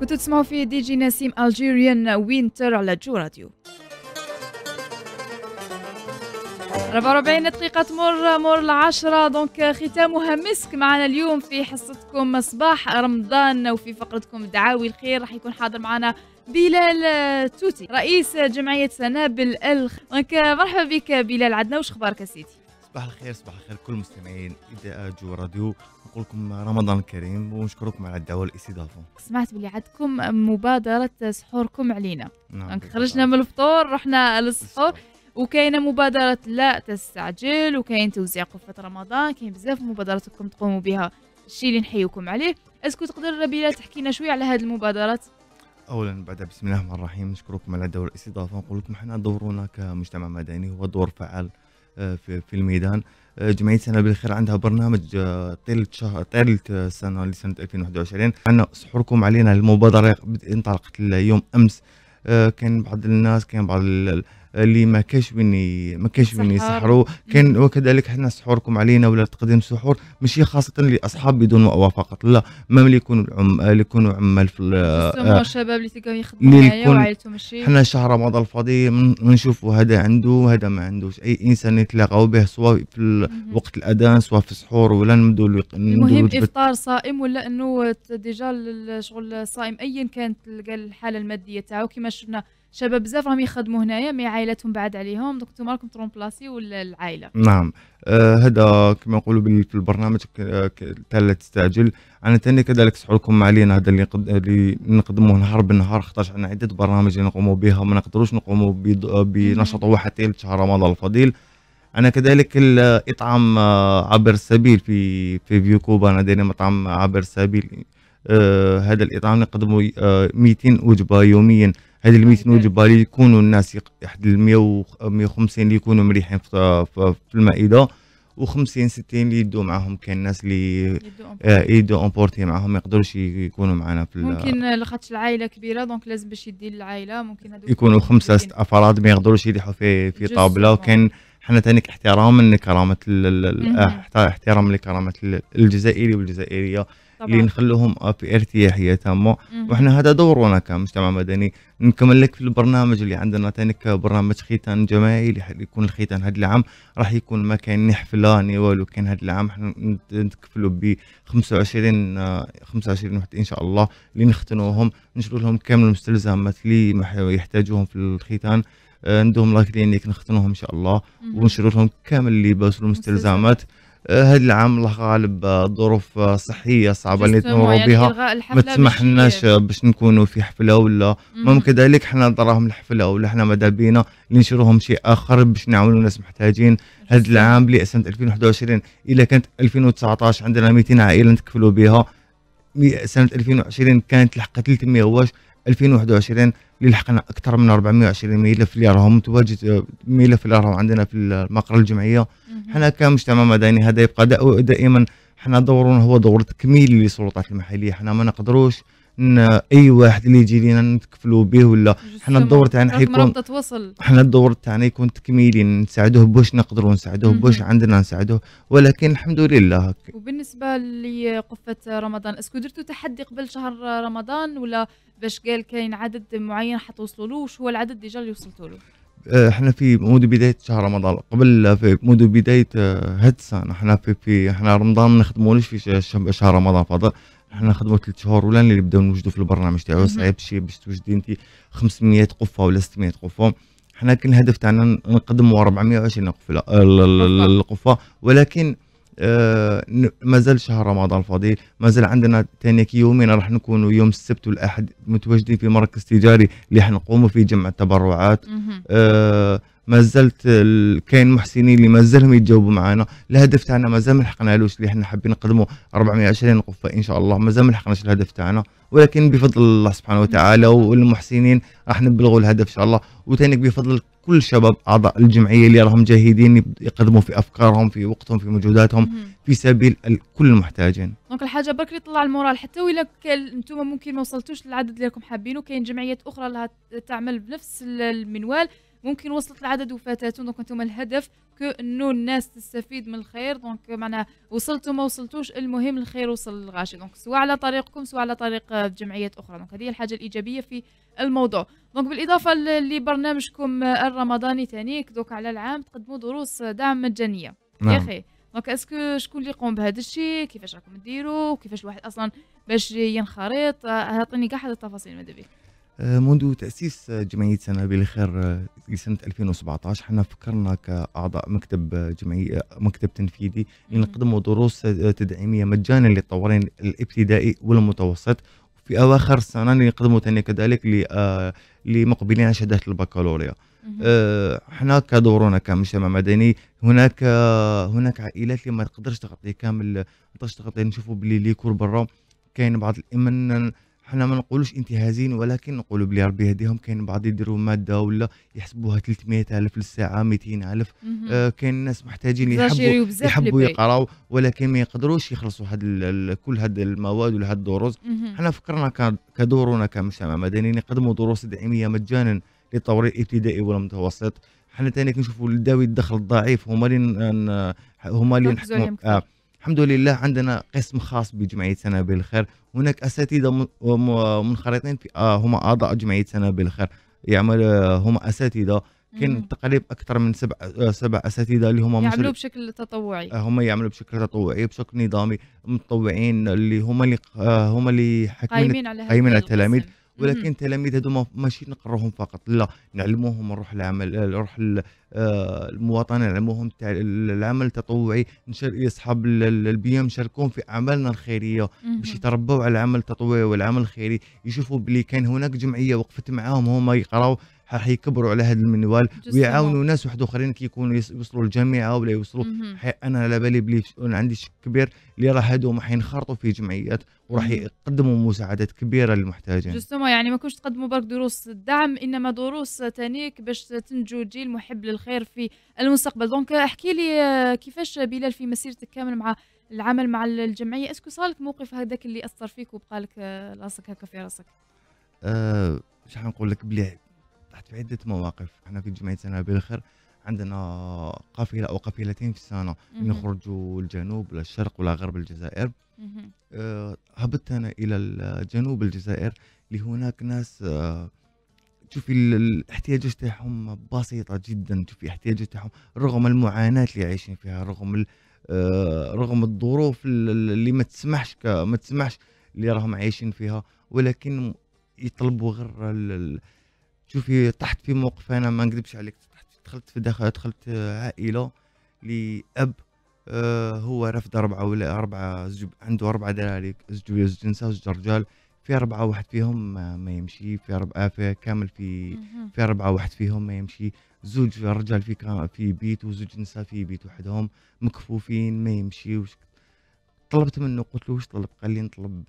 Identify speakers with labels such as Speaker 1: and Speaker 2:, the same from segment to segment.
Speaker 1: كنتوا تسمعوا في دي جي نسيم الجيريان وينتر على جو راديو 44 دقيقة تمر مر العشرة دونك ختامها مسك معنا اليوم في حصتكم صباح رمضان وفي فقرتكم دعاوي الخير راح يكون حاضر معنا بلال توتي رئيس جمعية سنابل الخ دونك مرحبا بك بلال عدنا وش اخبارك سيدي
Speaker 2: صباح الخير صباح الخير كل المستمعين اذا جو راديو نقول لكم رمضان كريم ونشكركم على الدعوه الاستضافه
Speaker 1: سمعت بلي عندكم مبادره سحوركم علينا نعم خرجنا من الفطور رحنا للسحور وكاينه مبادره لا تستعجل وكاين توزيع قفه رمضان كاين بزاف مبادراتكم تقوموا بها الشيء اللي نحيوكم عليه اسكو تقدر ربيله تحكي لنا شويه على هذه المبادرات
Speaker 2: اولا بعد بسم الله الرحمن الرحيم نشكركم على دور الاستضافه ونقول لكم حنا دورنا كمجتمع مدني هو دور فعال آه، في الميدان آه، جمعيه سنه بالخير عندها برنامج آه، طيله شهر طيله السنه لسنه 2021 عندنا سحوركم علينا المبادره انطلقت اليوم امس كان بعض الناس كان بعض اللي ما كاش وين ما كاش وين يسحروا كان وكذلك حنا سحوركم علينا ولا تقديم سحور ماشي خاصه لاصحاب بدون مأوى فقط لا ما اللي يكونوا العم اللي يكونوا عمال في آه، الشباب اللي تلقاهم يخدموا معايا وعائلته ماشي حنا شهر رمضان الفاضي نشوفوا هذا عنده وهذا ما عندوش اي انسان يتلاقاو به سواء في وقت الاذان سواء في السحور ولا نبدو المهم افطار
Speaker 1: صائم ولا انه ديجا شغل صائم ايا كانت الحاله الماديه تاعو كما شفنا شباب بزاف راهم يخدموا هنايا مي عائلاتهم بعد عليهم دونك انتم راكم ترومبلاسيو العائله نعم
Speaker 2: آه، هذا آه كما نقولوا في البرنامج تاع لا تستعجل انا ثاني كذلك سحولكم علينا هذا اللي, اللي نقدموه نهار بنهار خاطر عندنا عده برامج اللي نقوموا بها ما نقدروش نقوموا بنشاط واحد حتى شهر رمضان الفضيل انا كذلك الاطعام آه، عبر السبيل في في فيو كوبا انا داير مطعم عبر السبيل آه هذا الاطعام نقدمه آه 200 وجبه يوميا هذه ال 100 وجبه اللي يكونوا الناس حد ال 100 150 اللي يكونوا مريحين في, في المائده و50 60 اللي يدوا معاهم كاين الناس اللي يدوا امبورتي آه، معاهم ما يقدروش يكونوا معنا في ممكن
Speaker 1: لخاطش العائله كبيره دونك لازم باش يدي العائله ممكن
Speaker 2: هذوك يكونوا خمسه ست افراد ما يقدروش يليحوا في في طابله وكاين حنا ثاني احتراما لكرامه احترام لكرامه الجزائري والجزائريه اللي نخلوهم في ارتياحيه تامه واحنا هذا دورنا كمجتمع مدني نكمل لك في البرنامج اللي عندنا تانيك برنامج ختان جماعي اللي يكون الختان هذا العام راح يكون ما كاين حفله ني والو كاين هذا العام حنا نتكفلوا ب 25 25 واحد ان شاء الله اللي نختنوهم نشرو لهم كامل المستلزمات اللي يحتاجوهم في الختان آه، ندوهم لا كلينيك نختنوهم ان شاء الله ونشرو لهم كامل اللباس والمستلزمات هذا العام الله غالب آه، ظروف آه، صحيه صعبه اللي تمروا بها ما تسمحناش باش نكونوا في حفله ولا المهم كذلك حنا نضرهم الحفله ولا حنا ماذا بينا اللي نشروهم شيء اخر باش نعاونوا ناس محتاجين هذا العام اللي سنه 2021 الا كانت 2019 عندنا 200 عائله نتكفلوا بها سنه 2020 كانت لحقت 300 واش 2021 اللي لحقنا اكثر من 420 ملف اللي راهم متواجد آه، ملف اللي راهم عندنا في المقر الجمعيه احنا كمجتمع مدني هذا يبقى دائما احنا دورنا هو دور تكميل للسلطات المحليه احنا ما نقدروش ان اي واحد اللي يجي لينا نتكفلوا به ولا حنا الدور تاعنا يكون حنا الدور تاعنا يكون تكميلي نساعدوه باش نقدروا نساعدوه باش عندنا نساعدوه ولكن الحمد لله
Speaker 1: وبالنسبه لقفه رمضان اسكو درتوا تحدي قبل شهر رمضان ولا باش قال كاين عدد معين حتوصلوا له وش هو العدد ديجا اللي وصلتوا له
Speaker 2: آه، احنا في منذ بدايه شهر رمضان قبل في منذ بدايه آه، هاد السنه احنا في في احنا رمضان ما نخدمولوش في شهر رمضان فضل احنا نخدموا ثلاث شهور ولا اللي نبداو نوجدوا في البرنامج تاعو صعيب شي باش توجدي انت 500 قفه ولا 600 قفه حنا كان الهدف تاعنا نقدموا 420 قفله القفه ولكن آه، مازال شهر رمضان الفضيل مازال عندنا تانيك يومين راح نكون يوم السبت والاحد متواجدين في مركز تجاري اللي راح نقوموا فيه جمع التبرعات ما زلت كاين محسنين اللي ما زالهم يتجاوبوا معنا الهدف تاعنا ما زال ما لحقنالوش اللي حنا حابين نقدموا 420 قفه ان شاء الله ما زال ما لحقناش الهدف تاعنا ولكن بفضل الله سبحانه وتعالى والمحسنين راح نبلغوا الهدف ان شاء الله وثاني بفضل كل شباب اعضاء الجمعيه اللي راهم جاهدين يقدموا في افكارهم في وقتهم في مجهوداتهم في سبيل كل المحتاجين
Speaker 1: دونك الحاجه برك اللي طلع المورال حتى ولا انتم ممكن ما وصلتوش للعدد اللي راكم حابينه كاين جمعيات اخرى لها تعمل بنفس المنوال ممكن وصلت العدد وفاتاتو دونك انتم الهدف كو انه الناس تستفيد من الخير دونك معناها وصلتوا ما وصلتوش المهم الخير وصل للغاشي دونك سواء على طريقكم سواء على طريق جمعيات اخرى دونك هذه الحاجه الايجابيه في الموضوع دونك بالاضافه لبرنامجكم الرمضاني تانيك دونك على العام تقدموا دروس دعم مجانيه نعم. يا اخي دونك اسكو شكون اللي يقوم بهذا الشيء كيفاش راكم ديروا كيفاش الواحد اصلا باش ينخرط اعطيني كاع هذه التفاصيل ماذا بك
Speaker 2: آه، منذ تأسيس جمعية سنة بالخير لسنة آه، 2017 حنا فكرنا كأعضاء مكتب آه، جمعية مكتب تنفيذي نقدموا دروس تدعيمية مجانا للطوارئ الابتدائي والمتوسط في أواخر السنة نقدموا ثاني كذلك لمقبلين على شهادات البكالوريا احنا كدورنا كمجتمع مدني هناك هناك عائلات اللي ما تقدرش تغطي كامل ما تقدرش تغطي نشوفوا باللي ليكور برا كاين بعض الامن حنا ما نقولوش انتهازين ولكن نقولوا بلي ربي يهديهم كاين بعض يديروا ماده ولا يحسبوها 300 الف للساعه 200 الف آه كاين ناس محتاجين يحبوا يحبوا يقراو ولكن ما يقدروش يخلصوا هاد كل هاد المواد ولا هاد الدروس حنا فكرنا كدورنا كمجتمع مدني نقدموا دروس دعيميه مجانا للطور الابتدائي والمتوسط حنا ثاني كنشوفوا ذوي الدخل الضعيف هما اللي هما اللي نحكموا الحمد لله عندنا قسم خاص بجمعيه سنه بالخير هناك اساتذه منخرطين في آه، هم اعضاء جمعيه سنه بالخير يعمل آه، هم اساتذه كاين تقريبا اكثر من سبع آه، سبع اساتذه اللي هما يعملوا بشكل تطوعي هما يعملوا بشكل تطوعي بشكل نظامي متطوعين اللي هما اللي هما اللي قايمين على التلاميذ ولكن تلاميذ هذوما ماشي نقروهم فقط لا نعلموهم نروح العمل نروح آه، المواطنه نعلموهم العمل التطوعي اصحاب البيئه نشاركوهم في اعمالنا الخيريه باش يتربوا على العمل التطوعي والعمل الخيري يشوفوا بلي كان هناك جمعيه وقفت معاهم هما يقراو راح يكبروا على هذا المنوال ويعاونوا ناس واحد اخرين كيكونوا يوصلوا للجامعه ولا يوصلوا انا على بالي بلي عندي شك كبير اللي راه هادو حينخرطوا في جمعيات وراح يقدموا مساعدات كبيره للمحتاجين
Speaker 1: جوستومون يعني ما كنتش تقدموا برك دروس الدعم انما دروس تانيك باش تنجو جيل محب للخير في المستقبل دونك احكي لي آه، كيفاش بلال في مسيرتك كامل مع العمل مع الجمعيه اسكو لك موقف هذاك اللي اثر فيك وبقالك لاصق آه، هكا في راسك
Speaker 2: أه شحال نقول لك بلي طحت في عده مواقف احنا في جمعيه سنة بالخير عندنا قافله او قافلتين في السنه نخرجوا الجنوب ولا الشرق ولا غرب الجزائر أه هبطت انا الى الجنوب الجزائر اللي هناك ناس أه تشوفي الاحتياجات تاعهم بسيطه جدا تشوفي الاحتياجات تاعهم رغم المعاناه اللي عايشين فيها رغم أه رغم الظروف اللي ما تسمحش ما تسمحش اللي راهم عايشين فيها ولكن يطلبوا غير شوفي طحت في موقف انا ما نكذبش عليك طحت دخلت في داخل دخلت عائله لاب آه هو رافد اربعه ولا اربعه زوج عنده اربعه دراري زوج زوج زوج رجال في اربعه واحد فيهم ما يمشي في اربعه في كامل في في اربعه واحد فيهم ما يمشي زوج رجال في في بيت وزوج نساء في بيت وحدهم مكفوفين ما يمشيوش طلبت منه قلت له واش طلب قال لي نطلب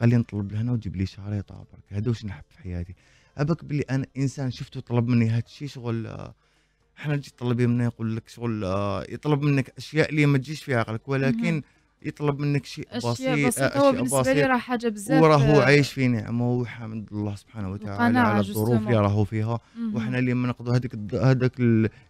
Speaker 2: قال لي نطلب لهنا وجيب لي شهريطه برك هذا واش نحب في حياتي ابك بلي انا انسان شفته طلب مني هذا الشيء شغل احنا تجي تطلبي منه يقول لك شغل يطلب منك اشياء اللي ما تجيش في عقلك ولكن يطلب منك شيء بسيط اشياء بسيطه هو بالنسبه لي راه حاجه بزاف وراهو آه. عايش في نعمه وحمد الله سبحانه وتعالى على الظروف اللي راهو فيها وحنا اللي ما نقضوا هذاك هذاك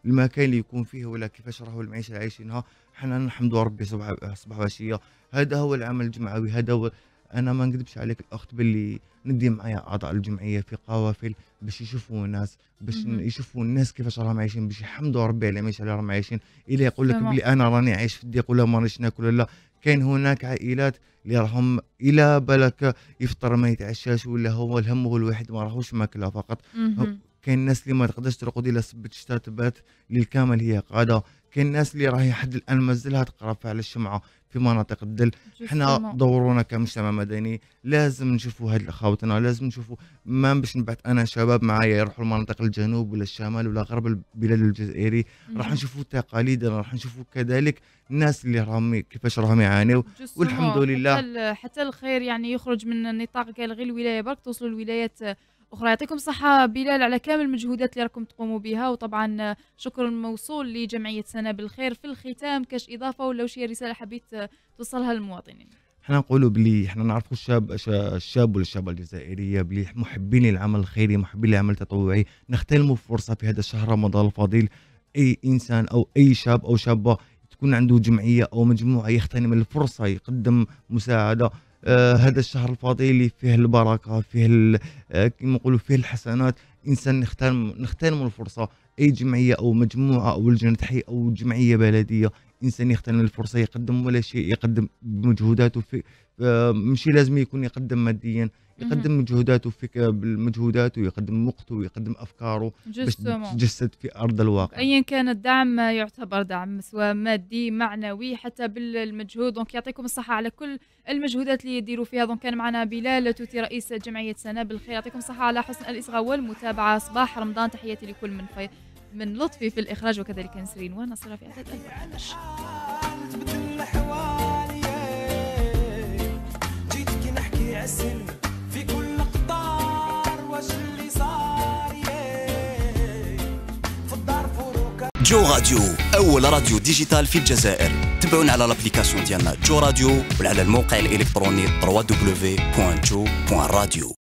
Speaker 2: المكان اللي يكون فيه ولا كيفاش راهو المعيشه اللي عايشينها حنا نحمدوا ربي صباح صباح وعشيه هذا هو العمل الجمعوي هذا هو انا ما نكذبش عليك الاخت باللي ندي معايا اعضاء الجمعيه في قوافل باش يشوفوا الناس باش يشوفوا الناس كيفاش راهم عايشين باش يحمدوا ربي على ماشي على راهم عايشين الا يقول لك بلي انا راني عايش في الضيق ولا ما رانيش ناكل ولا كاين هناك عائلات اللي راهم الى بالك يفطر ما يتعشاش ولا هو الهم هو الواحد ما راهوش ماكله فقط كاين الناس اللي ما تقدرش ترقد الا سبت شتات بات للكامل هي قاده كاين الناس اللي راهي حد الان مازالها تقرا على الشمعه في مناطق الدل احنا دورنا كمجتمع مدني لازم نشوفوا هاد الاخوتنا لازم نشوفوا ما باش نبعث انا شباب معايا يروحوا لمناطق الجنوب ولا الشمال ولا غرب البلاد الجزائري راح نشوفوا تقاليدنا راح نشوفوا كذلك الناس اللي راهم كيفاش راهم يعانيوا والحمد لله
Speaker 1: حتى, الخير يعني يخرج من نطاق غير الولايه برك توصلوا الولايات اخرى يعطيكم الصحه بلال على كامل المجهودات اللي راكم تقوموا بها وطبعا شكر موصول لجمعيه سنه بالخير في الختام كاش اضافه ولا شي رساله حبيت توصلها للمواطنين
Speaker 2: احنا نقولوا بلي احنا نعرفوا الشاب الشاب والشابه الجزائريه بلي محبين للعمل الخيري محبين للعمل التطوعي نختلموا الفرصه في هذا الشهر رمضان الفضيل اي انسان او اي شاب او شابه تكون عنده جمعيه او مجموعه يغتنم الفرصه يقدم مساعده آه هذا الشهر الفاضل اللي فيه البركه فيه آه كما نقولوا فيه الحسنات انسان نختار نغتنم الفرصه اي جمعيه او مجموعه او لجنه حي او جمعيه بلديه انسان يغتنم الفرصه يقدم ولا شيء يقدم بمجهوداته في آه، ماشي لازم يكون يقدم ماديا يقدم مجهوداته فيك بالمجهودات ويقدم وقته ويقدم افكاره باش تتجسد في ارض الواقع
Speaker 1: ايا كان الدعم يعتبر دعم سواء مادي معنوي حتى بالمجهود دونك يعطيكم الصحه على كل المجهودات اللي يديروا فيها دونك كان معنا بلال توتي رئيس جمعيه سنا بالخير يعطيكم الصحه على حسن الاصغاء والمتابعه صباح رمضان تحياتي لكل من في من لطفي في الإخراج وكذلك نسرين وأنا صراحة في
Speaker 2: أعداد في كل قطار واش اللي صار في الدار جو راديو اول راديو ديجيتال في الجزائر تبعونا على لابليكاسيون ديالنا جو راديو وعلى الموقع الالكتروني
Speaker 1: www.jo.radio